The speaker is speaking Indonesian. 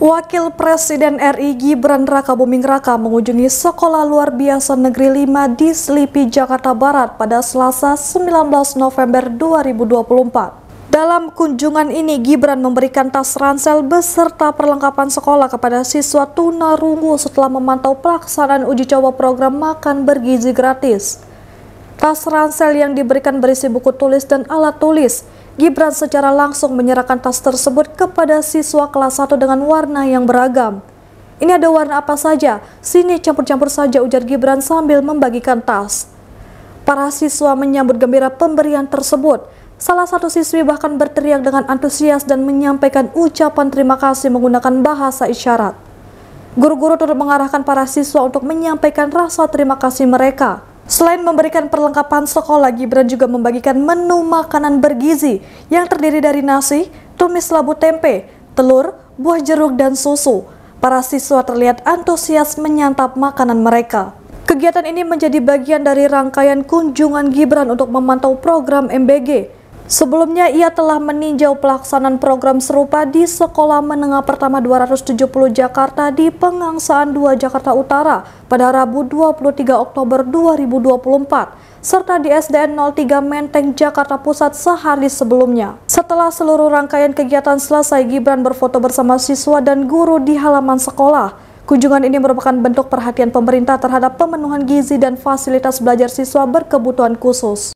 Wakil Presiden RI Gibran Raka Buming Raka mengunjungi Sekolah Luar Biasa Negeri 5 di Selipi, Jakarta Barat pada Selasa 19 November 2024. Dalam kunjungan ini, Gibran memberikan tas ransel beserta perlengkapan sekolah kepada siswa tunarungu setelah memantau pelaksanaan uji coba program makan bergizi gratis. Tas ransel yang diberikan berisi buku tulis dan alat tulis, Gibran secara langsung menyerahkan tas tersebut kepada siswa kelas 1 dengan warna yang beragam. Ini ada warna apa saja? Sini campur-campur saja ujar Gibran sambil membagikan tas. Para siswa menyambut gembira pemberian tersebut. Salah satu siswi bahkan berteriak dengan antusias dan menyampaikan ucapan terima kasih menggunakan bahasa isyarat. Guru-guru turut mengarahkan para siswa untuk menyampaikan rasa terima kasih mereka. Selain memberikan perlengkapan sekolah, Gibran juga membagikan menu makanan bergizi yang terdiri dari nasi, tumis labu tempe, telur, buah jeruk, dan susu. Para siswa terlihat antusias menyantap makanan mereka. Kegiatan ini menjadi bagian dari rangkaian kunjungan Gibran untuk memantau program MBG Sebelumnya ia telah meninjau pelaksanaan program serupa di Sekolah Menengah Pertama 270 Jakarta di Pengangsaan 2 Jakarta Utara pada Rabu 23 Oktober 2024 serta di SDN 03 Menteng Jakarta Pusat sehari sebelumnya. Setelah seluruh rangkaian kegiatan selesai, Gibran berfoto bersama siswa dan guru di halaman sekolah. Kunjungan ini merupakan bentuk perhatian pemerintah terhadap pemenuhan gizi dan fasilitas belajar siswa berkebutuhan khusus.